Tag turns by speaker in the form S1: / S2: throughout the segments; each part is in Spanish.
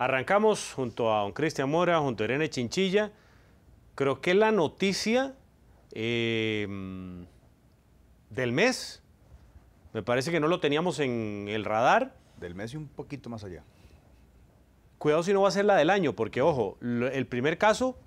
S1: Arrancamos junto a don Cristian Mora, junto a Irene Chinchilla. Creo que la noticia em, del mes, me parece que no lo teníamos en el radar. Del mes y un poquito más allá. Cuidado si no va a ser la del año, porque ojo, el primer caso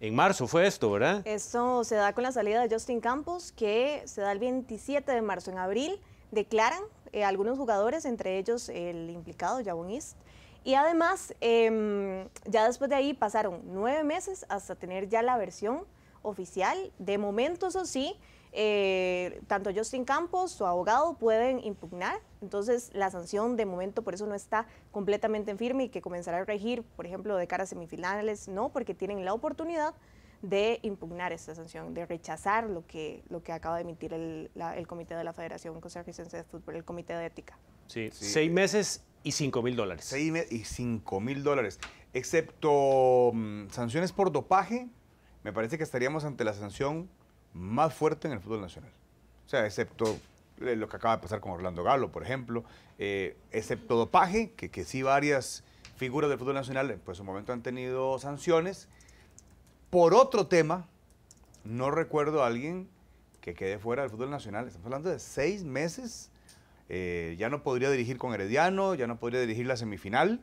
S1: en marzo fue esto, ¿verdad?
S2: Esto se da con la salida de Justin Campos, que se da el 27 de marzo. En abril declaran eh, algunos jugadores, entre ellos el implicado, Yabonist... East, y además, em, ya después de ahí pasaron nueve meses hasta tener ya la versión oficial. De momento, eso sí, eh, tanto Justin Campos, su abogado, pueden impugnar. Entonces, la sanción de momento por eso no está completamente en firme y que comenzará a regir, por ejemplo, de cara a semifinales, no, porque tienen la oportunidad de impugnar esta sanción, de rechazar lo que, lo que acaba de emitir el, Comité de la Federación Costarricense de Fútbol, el Comité de Ética.
S3: Sí, sí. seis meses y 5 mil dólares. y 5 mil dólares. Excepto mm, sanciones por dopaje, me parece que estaríamos ante la sanción más fuerte en el fútbol nacional. O sea, excepto eh, lo que acaba de pasar con Orlando Galo, por ejemplo, eh, excepto dopaje, que, que sí varias figuras del fútbol nacional pues, en su momento han tenido sanciones. Por otro tema, no recuerdo a alguien que quede fuera del fútbol nacional. Estamos hablando de seis meses eh, ya no podría dirigir con Herediano, ya no podría dirigir la semifinal.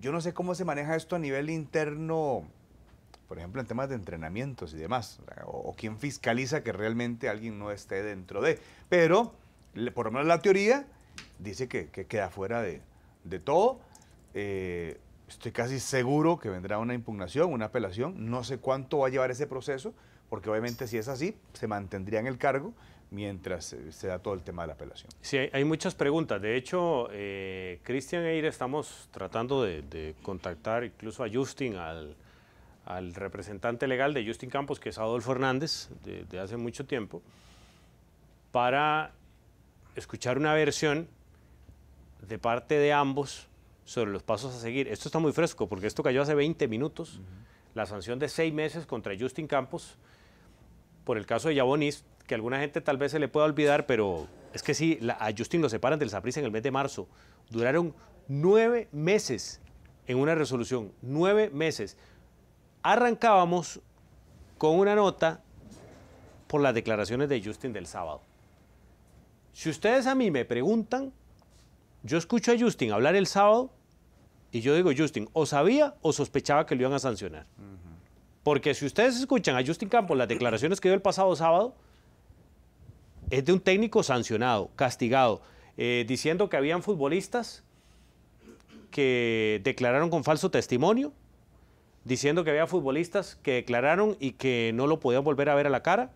S3: Yo no sé cómo se maneja esto a nivel interno, por ejemplo, en temas de entrenamientos y demás, o, quién fiscaliza que realmente alguien no esté dentro de. Pero, por lo menos la teoría dice que, queda fuera de, todo. Eh, estoy casi seguro que vendrá una impugnación, una apelación. No sé cuánto va a llevar ese proceso, porque obviamente si es así, se mantendría en el cargo mientras se da todo el tema de la apelación.
S1: Sí, hay, muchas preguntas. De hecho, eh, Cristian Eire estamos tratando de, contactar incluso a Justin, al, representante legal de Justin Campos, que es Adolfo Hernández, de, hace mucho tiempo, para escuchar una versión de parte de ambos sobre los pasos a seguir. Esto está muy fresco porque esto cayó hace 20 minutos, la sanción de seis meses contra Justin Campos por el caso de Yabonis, que alguna gente tal vez se le pueda olvidar, pero es que sí, la, a Justin lo separan del Saprissa en el mes de marzo. Duraron nueve meses en una resolución, nueve meses. Arrancábamos con una nota por las declaraciones de Justin del sábado. Si ustedes a mí me preguntan, yo escucho a Justin hablar el sábado y yo digo, Justin, o sabía o sospechaba que lo iban a sancionar. Porque si ustedes escuchan a Justin Campos las declaraciones que dio el pasado sábado, es de un técnico sancionado, castigado, eh, diciendo que habían futbolistas que declararon con falso testimonio, diciendo que había futbolistas que declararon y que no lo podían volver a ver a la cara,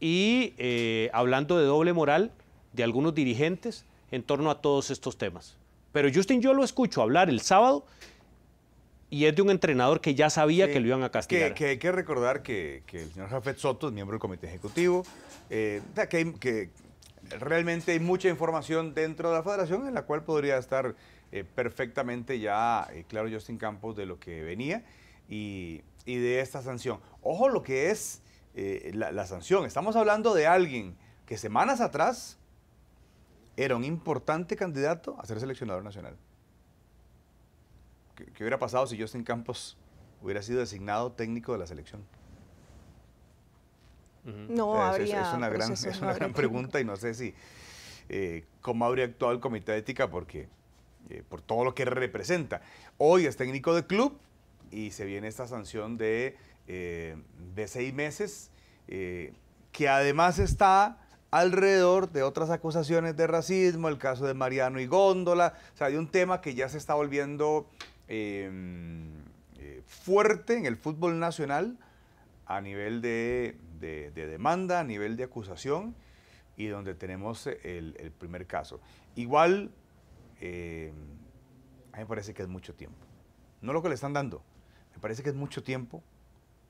S1: y eh, hablando de doble moral de algunos dirigentes en torno a todos estos temas. Pero Justin yo lo escucho hablar el sábado y es de un entrenador que ya sabía que, lo iban a castigar. Que,
S3: hay que recordar que, el señor Jafet Soto es miembro del comité ejecutivo, eh, que, realmente hay mucha información dentro de la federación en la cual podría estar eh, perfectamente ya, eh, claro, Justin Campos de lo que venía y, de esta sanción. Ojo lo que es la sanción, estamos hablando de alguien que semanas atrás era un importante candidato a ser seleccionador nacional. ¿Qué, hubiera pasado si Justin Campos hubiera sido designado técnico de la selección?
S2: No, es, una gran, pregunta
S3: y no sé si eh, cómo habría actuado el comité de ética porque eh, por todo lo que representa. Hoy es técnico de club y se viene esta sanción de, eh, de seis meses que además está alrededor de otras acusaciones de racismo, el caso de Mariano y Góndola, o sea, de un tema que ya se está volviendo Em, eh, fuerte en el fútbol nacional a nivel de, demanda, a nivel de acusación y donde tenemos el, primer caso. Igual, em, a mí me parece que es mucho tiempo. No lo que le están dando, me parece que es mucho tiempo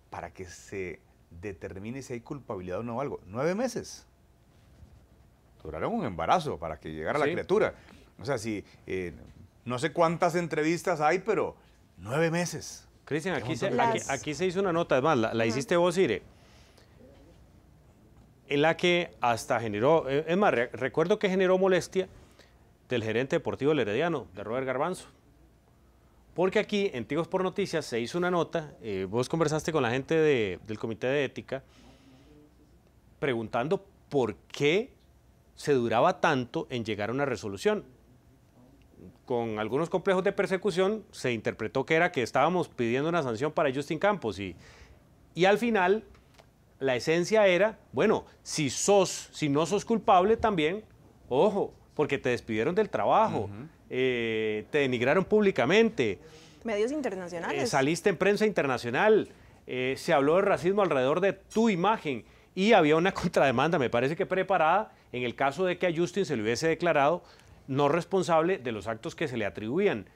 S3: para que se determine si hay culpabilidad o no algo. Nueve meses. Duraron un embarazo para que llegara la criatura. O sea, si eh, no sé cuántas entrevistas hay, pero nueve meses.
S1: Cristian, aquí, se hizo una nota, además, la, la hiciste vos, Ire, en la que hasta generó, eh, es más, recuerdo que generó molestia del gerente deportivo del Herediano, de Robert Garbanzo. Porque aquí, en Tigos por Noticias, se hizo una nota, eh, vos conversaste con la gente del Comité de Ética, preguntando por qué se duraba tanto en llegar a una resolución con algunos complejos de persecución, se interpretó que era que estábamos pidiendo una sanción para Justin Campos y, y al final la esencia era, bueno, si sos, si no sos culpable también, ojo, porque te despidieron del trabajo, eh, te denigraron públicamente.
S2: Medios internacionales. Eh,
S1: saliste en prensa internacional, eh, se habló de racismo alrededor de tu imagen y había una contrademanda, me parece que preparada, en el caso de que a Justin se le hubiese declarado no responsable de los actos que se le atribuían.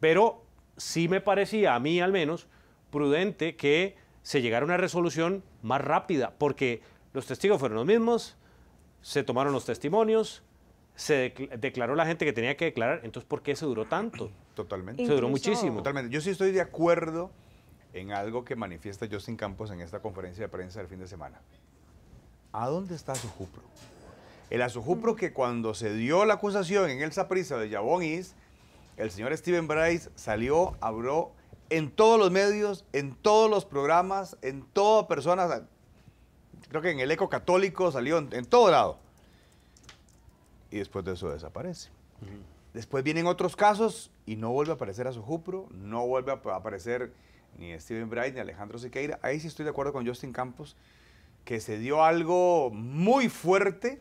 S1: Pero sí me parecía, a mí al menos, prudente que se llegara a una resolución más rápida, porque los testigos fueron los mismos, se tomaron los
S3: testimonios, se declaró la gente que tenía que declarar, entonces ¿por qué se duró tanto? Totalmente. Se duró muchísimo. Totalmente. Yo sí estoy de acuerdo en algo que manifiesta Justin Campos en esta conferencia de prensa del fin de semana. ¿A dónde está su jupro? El Azujupro que cuando se dio la acusación en el Saprisa de Jabón Is, el señor Steven Bryce salió, habló en todos los medios, en todos los programas, en todas personas, creo que en el eco católico salió en, todo lado. Y después de eso desaparece. Después vienen otros casos y no vuelve a aparecer a no vuelve a aparecer ni Steven Bryce ni Alejandro Siqueira. Ahí sí estoy de acuerdo con Justin Campos, que se dio algo muy fuerte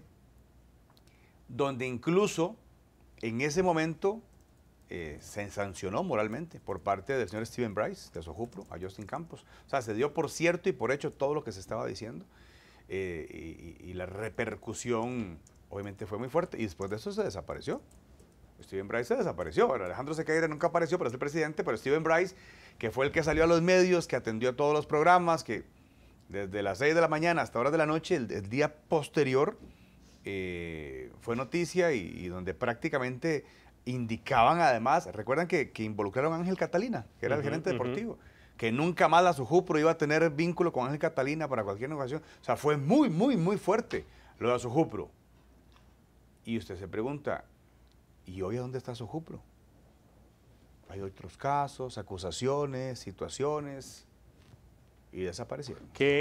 S3: donde incluso en ese momento eh, se sancionó moralmente por parte del señor Stephen Bryce, de Sojupro, a Justin Campos. O sea, se dio por cierto y por hecho todo lo que se estaba diciendo. Eh, y, la repercusión obviamente fue muy fuerte. Y después de eso se desapareció. Stephen Bryce se desapareció. Alejandro Sequeira nunca apareció para ser presidente, pero Stephen Bryce, que fue el que salió a los medios, que atendió a todos los programas, que desde las 6 de la mañana hasta horas de la noche, el día posterior, eh, fue noticia y, donde prácticamente indicaban además, recuerdan que, involucraron a Ángel Catalina, que era el gerente deportivo, que nunca más la Sujupro iba a tener vínculo con Ángel Catalina para cualquier negociación. O sea, fue muy, muy, muy fuerte lo de la Sujupro. Y usted se pregunta, ¿y hoy a dónde está Sujupro? Hay otros casos, acusaciones, situaciones y desapareció.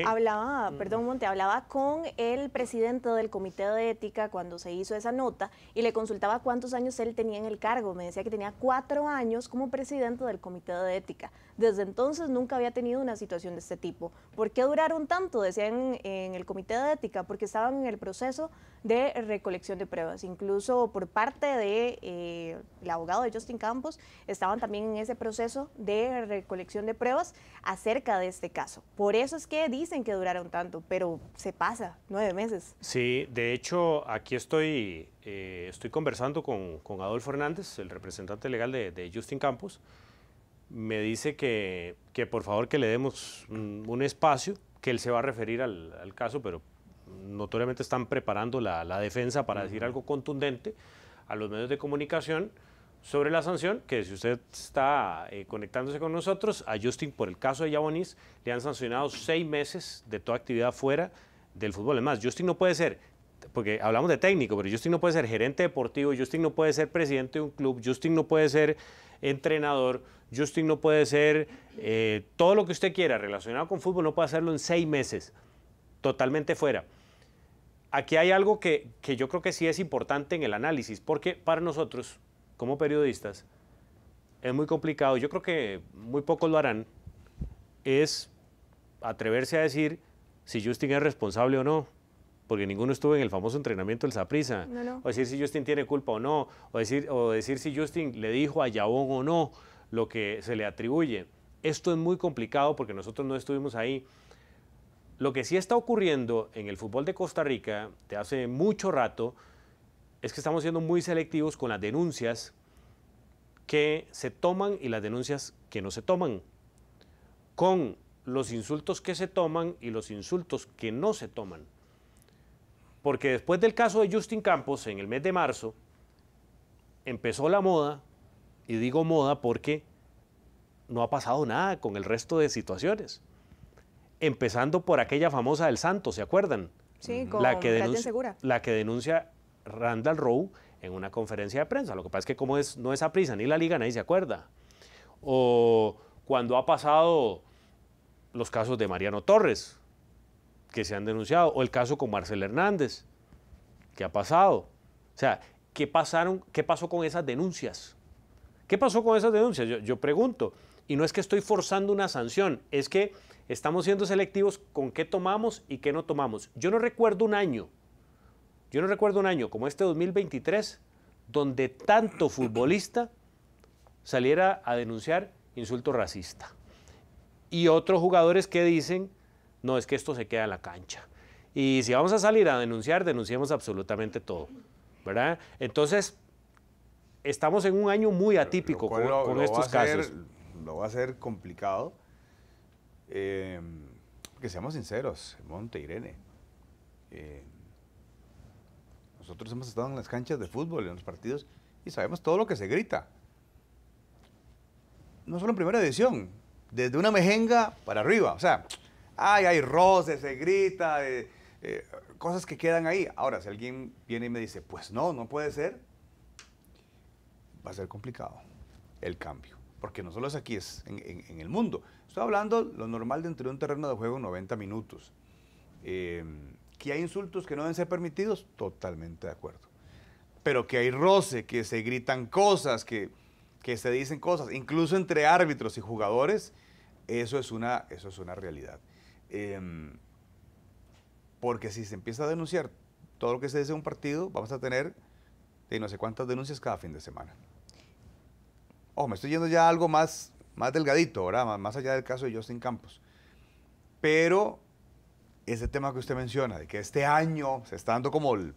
S3: Hablaba, mm. perdón
S2: Monte, hablaba con el presidente del comité de ética cuando se hizo esa nota y le consultaba cuántos años él tenía en el cargo. Me decía que tenía cuatro años como presidente del comité de ética. Desde entonces nunca había tenido una situación de este tipo. ¿Por qué duraron tanto? Decían en el comité de ética, porque estaban en el proceso de recolección de pruebas. Incluso por parte del de, eh, abogado de Justin Campos, estaban también en ese proceso de recolección de pruebas acerca de este caso. Por eso es que dicen que duraron tanto, pero se pasa, nueve meses.
S1: Sí, de hecho, aquí estoy, eh, estoy conversando con, con, Adolfo Hernández, el representante legal de, Justin Campos. Me dice que, que, por favor que le demos un, espacio, que él se va a referir al, caso, pero notoriamente están preparando la, la defensa para decir algo contundente a los medios de comunicación sobre la sanción, que si usted está eh, conectándose con nosotros, a Justin por el caso de Yabonis le han sancionado seis meses de toda actividad fuera del fútbol. Además, Justin no puede ser, porque hablamos de técnico, pero Justin no puede ser gerente deportivo, Justin no puede ser presidente de un club, Justin no puede ser entrenador, Justin no puede ser eh, todo lo que usted quiera relacionado con fútbol, no puede hacerlo en seis meses, totalmente fuera. Aquí hay algo que, que yo creo que sí es importante en el análisis, porque para nosotros, como periodistas, es muy complicado, yo creo que muy pocos lo harán, es atreverse a decir si Justin es responsable o no, porque ninguno estuvo en el famoso entrenamiento del zaprisa o decir si Justin tiene culpa o no, o decir, o decir si Justin le dijo a Yabón o no lo que se le atribuye. Esto es muy complicado porque nosotros no estuvimos ahí. Lo que sí está ocurriendo en el fútbol de Costa Rica de hace mucho rato es que estamos siendo muy selectivos con las denuncias que se toman y las denuncias que no se toman, con los insultos que se toman y los insultos que no se toman. Porque después del caso de Justin Campos, en el mes de marzo, empezó la moda, y digo moda porque no ha pasado nada con el resto de situaciones. Empezando por aquella famosa del Santo, ¿se acuerdan?
S2: Sí, con la que denuncia,
S1: La que denuncia Randall Rowe en una conferencia de prensa. Lo que pasa es que como es, no es a prisa ni la liga, nadie se acuerda. O cuando ha pasado los casos de Mariano Torres, que se han denunciado, o el caso con Marcel Hernández, que ha pasado. O sea, ¿qué, pasaron, qué pasó con esas denuncias? ¿Qué pasó con esas denuncias? Yo, yo pregunto. Y no es que estoy forzando una sanción, es que estamos siendo selectivos con qué tomamos y qué no tomamos. Yo no recuerdo un año yo no recuerdo un año como este 2023 donde tanto futbolista saliera a denunciar insulto racista. Y otros jugadores que dicen, no, es que esto se queda en la cancha. Y si vamos a salir a denunciar, denunciamos absolutamente todo. ¿Verdad? Entonces, estamos en un año muy atípico con, estos casos.
S3: lo va a ser complicado. Eh, que seamos sinceros, Monte Irene. Eh, nosotros hemos estado en las canchas de fútbol, en los partidos, y sabemos todo lo que se grita. No solo en primera edición, desde una mejenga para arriba. O sea, ay, hay roces, se grita, eh, eh, cosas que quedan ahí. Ahora, si alguien viene y me dice, pues no, no puede ser, va a ser complicado el cambio. Porque no solo es aquí, es en, el mundo. Estoy hablando lo normal dentro de un terreno de juego 90 minutos. Eh, que hay insultos que no deben ser permitidos, totalmente de acuerdo. Pero que hay roce, que se gritan cosas, que, se dicen cosas, incluso entre árbitros y jugadores, eso es una, eso es una realidad. Em, porque si se empieza a denunciar todo lo que se dice en un partido, vamos a tener de no sé cuántas denuncias cada fin de semana. Oh, me estoy yendo ya a algo más, más delgadito, Más, más allá del caso de Justin Campos. Pero ese tema que usted menciona, de que este año se está dando como el...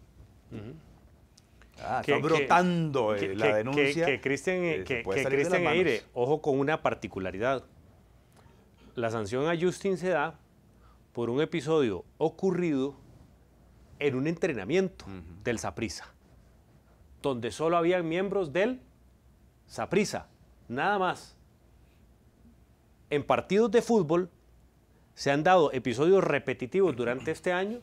S3: Ah,
S1: está brotando eh, que, la denuncia. Que, Cristian eh, eh ojo con una particularidad. La sanción a Justin se da por un episodio ocurrido en un entrenamiento del Saprisa, donde solo habían miembros del Saprisa, nada más. En partidos de fútbol se han dado episodios repetitivos durante este año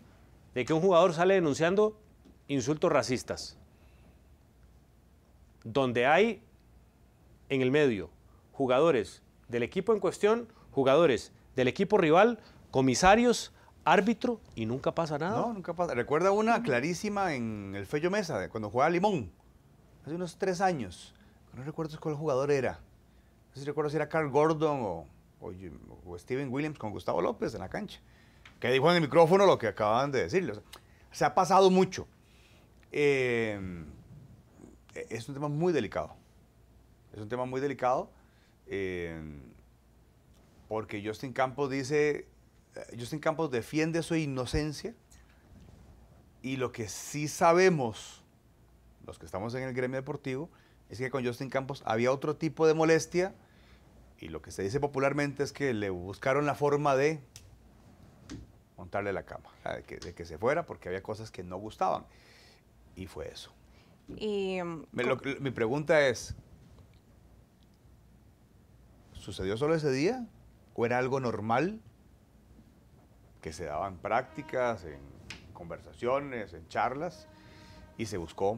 S1: de que un jugador sale denunciando insultos racistas, donde hay en el medio jugadores del equipo en cuestión, jugadores del equipo rival, comisarios,
S3: árbitro y nunca pasa nada. No, nunca pasa. Recuerda una clarísima en el Fello Mesa, cuando jugaba Limón, hace unos tres años. No recuerdo cuál jugador era. No sé si recuerdo si era Carl Gordon o o, Steven Williams con Gustavo López en la cancha, que dijo en el micrófono lo que acababan de decirle. se ha pasado mucho. Eh, es un tema muy delicado. Es un tema muy delicado eh, porque Justin Campos dice, eh, Justin Campos defiende su inocencia y lo que sí sabemos, los que estamos en el gremio deportivo, es que con Justin Campos había otro tipo de molestia y lo que se dice popularmente es que le buscaron la forma de montarle la cama, de que, se fuera porque había cosas que no gustaban. Y fue eso.
S2: Y, em,
S3: mi pregunta es, ¿sucedió solo ese día? ¿O era algo normal? Que se daban prácticas, en conversaciones, en charlas, y se buscó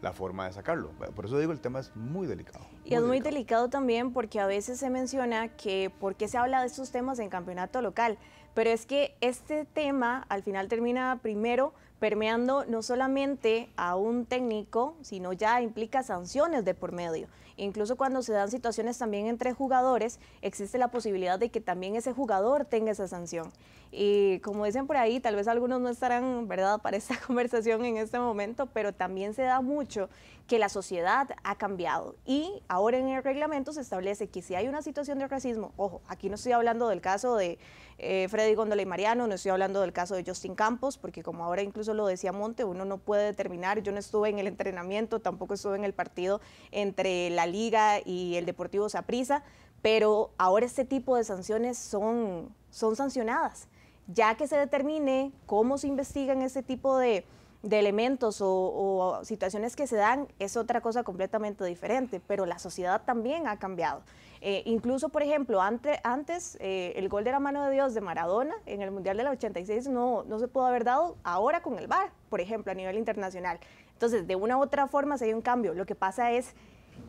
S3: la forma de sacarlo. Por eso digo, el tema es muy delicado. Y es muy
S2: delicado también porque a veces se menciona que por qué se habla de estos temas en campeonato local, pero es que este tema al final termina primero permeando no solamente a un técnico, sino ya implica sanciones de por medio. Incluso cuando se dan situaciones también entre jugadores, existe la posibilidad de que también ese jugador tenga esa sanción. Y como dicen por ahí, tal vez algunos no estarán, ¿verdad?, para esta conversación en este momento, pero también se da mucho que la sociedad ha cambiado y ahora en el reglamento se establece que si hay una situación de racismo, ojo, aquí no estoy hablando del caso de eh, Freddy góndole y Mariano, no estoy hablando del caso de Justin Campos, porque como ahora incluso lo decía Monte, uno no puede determinar, yo no estuve en el entrenamiento, tampoco estuve en el partido entre la liga y el Deportivo Zaprisa pero ahora este tipo de sanciones son, son sancionadas. Ya que se determine cómo se investigan este tipo de de elementos o, situaciones que se dan es otra cosa completamente diferente, pero la sociedad también ha cambiado. Eh, incluso, por ejemplo, antes eh, el gol de la mano de Dios de Maradona en el Mundial del 86 no, no se pudo haber dado ahora con el VAR, por ejemplo, a nivel internacional. Entonces, de una u otra forma se hay un cambio. Lo que pasa es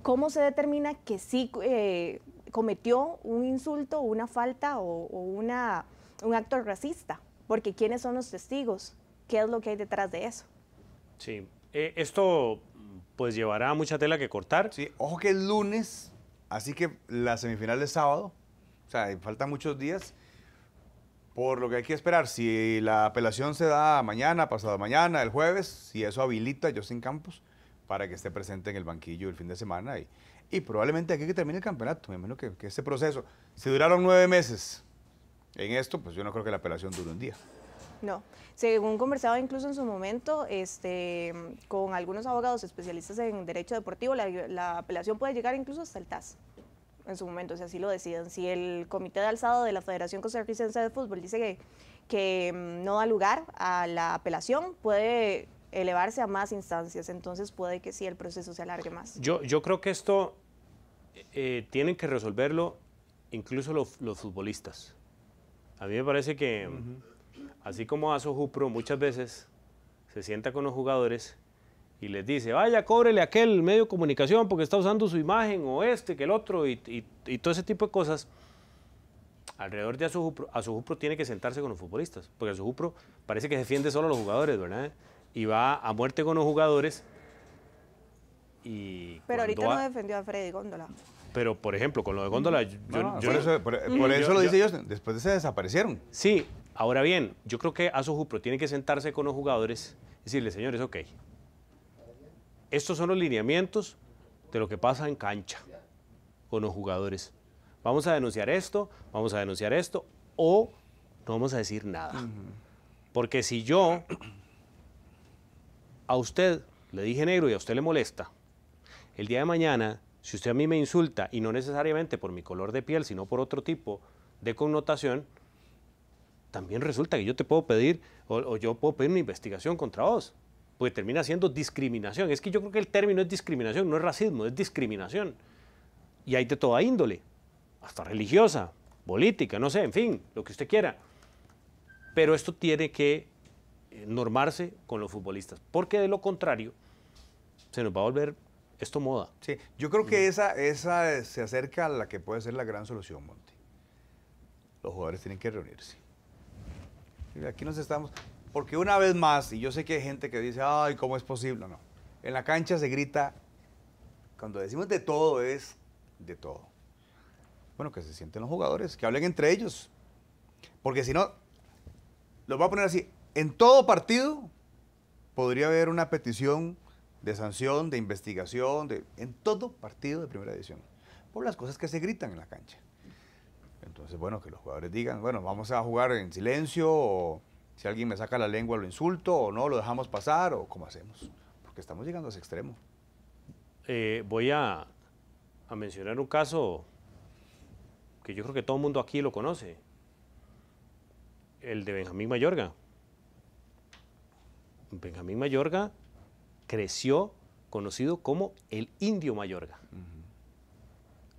S2: cómo se determina que sí eh, cometió un insulto, una falta o, una, un acto racista, porque ¿quiénes son los testigos? qué es lo que hay detrás de eso.
S1: Sí, eh,
S3: esto pues llevará mucha tela que cortar. Sí, ojo que es lunes, así que la semifinal es sábado, o sea, faltan muchos días. Por lo que hay que esperar, si la apelación se da mañana, pasado mañana, el jueves, si eso habilita a Justin Campos para que esté presente en el banquillo el fin de semana y, y probablemente aquí que termine el campeonato, me imagino que, ese proceso, si duraron nueve meses en esto, pues yo no creo que la apelación dure un día.
S2: No, según conversaba incluso en su momento este, con algunos abogados especialistas en derecho deportivo, la, apelación puede llegar incluso hasta el TAS en su momento, si así lo deciden. Si el Comité de Alzado de la Federación Costarricense de Fútbol dice que, que mm, no da lugar a la apelación, puede elevarse a más instancias, entonces puede que sí el proceso se alargue más.
S1: Yo, yo creo que esto eh, tienen que resolverlo incluso los, futbolistas. A mí me parece que... Mm, Así como ASO Jupro muchas veces se sienta con los jugadores y les dice, vaya, cóbrele aquel medio de comunicación porque está usando su imagen o este, que el otro, y, todo ese tipo de cosas. Alrededor de a Azujupro tiene que sentarse con los futbolistas, porque jupro parece que defiende solo a los jugadores, ¿verdad? Y va a muerte con los jugadores. Pero ahorita no
S2: defendió a Freddy Góndola.
S1: Pero, por ejemplo, con lo de Góndola... Yo, ah, por, eso, mm. lo dice yo, después de se desaparecieron. Sí, Ahora bien, yo creo que Asojupro tiene que sentarse con los jugadores y decirle, señores, ok, estos son los lineamientos de lo que pasa en cancha con los jugadores. Vamos a denunciar esto, vamos a denunciar esto, o no vamos a decir nada. Porque si yo a usted le dije negro y a usted le molesta, el día de mañana, si usted a mí me insulta, y no necesariamente por mi color de piel, sino por otro tipo de connotación, también resulta que yo te puedo pedir, o, yo puedo pedir una investigación contra vos, porque termina siendo discriminación. Es que yo creo que el término es discriminación, no es racismo, es discriminación. Y hay de toda índole, hasta religiosa, política, no sé, en fin, lo que usted quiera. Pero esto tiene que eh, normarse con los futbolistas, porque de lo contrario se nos va a volver esto moda. Sí,
S3: yo creo que esa, esa se acerca a la que puede ser la gran solución, Monti. Los jugadores tienen que reunirse aquí nos estamos. Porque una vez más, y yo sé que hay gente que dice, ay, ¿cómo es posible? No. En la cancha se grita, cuando decimos de todo, es de todo. Bueno, que se sienten los jugadores, que hablen entre ellos. Porque si no, los voy a poner así, en todo partido podría haber una petición de sanción, de investigación, de, en todo partido de primera edición, por las cosas que se gritan en la cancha. Entonces, bueno, que los jugadores digan, bueno, vamos a jugar en silencio o si alguien me saca la lengua lo insulto o no, lo dejamos pasar o cómo hacemos, porque estamos llegando a ese extremo. Eh, voy a, mencionar un caso
S1: que yo creo que todo el mundo aquí lo conoce, el de Benjamín Mayorga. Benjamín Mayorga creció conocido como el indio Mayorga.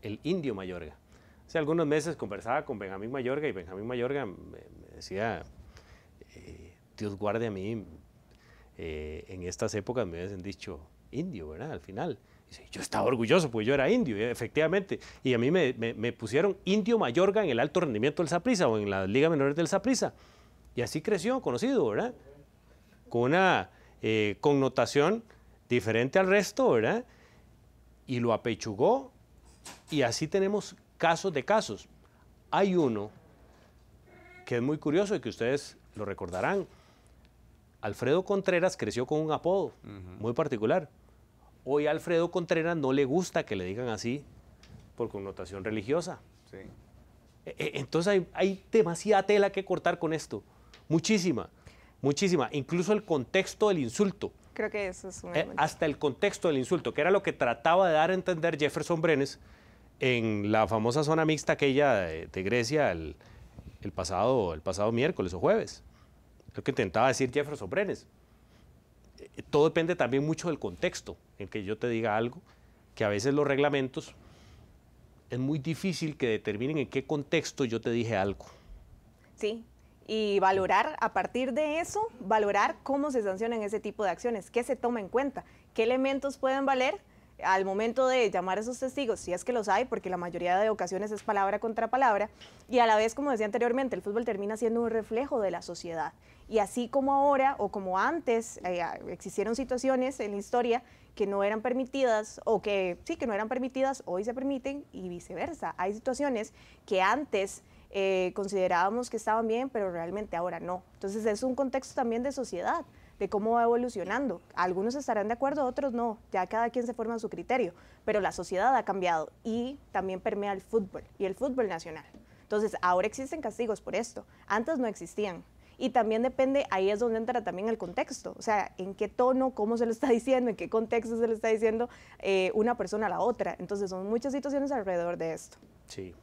S1: El indio Mayorga. Hace algunos meses conversaba con Benjamín Mayorga y Benjamín Mayorga me, decía, eh, Dios guarde a mí, eh, en estas épocas me hubiesen dicho indio, ¿verdad? Al final. yo estaba orgulloso porque yo era indio, efectivamente. Y a mí me, pusieron indio Mayorga en el alto rendimiento del Saprisa o en la Liga Menores del Saprisa. Y así creció, conocido, ¿verdad? Con una eh, connotación diferente al resto, ¿verdad? Y lo apechugó y así tenemos casos de casos. Hay uno que es muy curioso y que ustedes lo recordarán. Alfredo Contreras creció con un apodo muy particular. Hoy a Alfredo Contreras no le gusta que le digan así por connotación religiosa. E, e, entonces hay, hay, demasiada tela que cortar con esto. Muchísima, muchísima. Incluso el contexto del insulto.
S2: Creo que eso es un... Eh, hasta
S1: el contexto del insulto, que era lo que trataba de dar a entender Jefferson Brenes en la famosa zona mixta aquella de, de Grecia el, pasado, el pasado miércoles o jueves. Lo que intentaba decir Jefferson Brenes. Eh, todo depende también mucho del contexto en que yo te diga algo, que a veces los reglamentos es muy difícil que determinen en qué contexto yo te dije algo.
S2: Sí, y valorar a partir de eso, valorar cómo se sancionan ese tipo de acciones, qué se toma en cuenta, qué elementos pueden valer al momento de llamar a esos testigos, si es que los hay, porque la mayoría de ocasiones es palabra contra palabra, y a la vez, como decía anteriormente, el fútbol termina siendo un reflejo de la sociedad. Y así como ahora o como antes eh, existieron situaciones en la historia que no eran permitidas o que sí, que no eran permitidas, hoy se permiten y viceversa. Hay situaciones que antes eh, considerábamos que estaban bien, pero realmente ahora no. Entonces es un contexto también de sociedad de cómo va evolucionando. Algunos estarán de acuerdo, otros no, ya cada quien se forma su criterio, pero la sociedad ha cambiado y también permea el fútbol y el fútbol nacional. Entonces, ahora existen castigos por esto, antes no existían. Y también depende, ahí es donde entra también el contexto, o sea, en qué tono, cómo se lo está diciendo, en qué contexto se lo está diciendo eh, una persona a la otra. Entonces, son muchas situaciones alrededor de esto.
S1: Sí.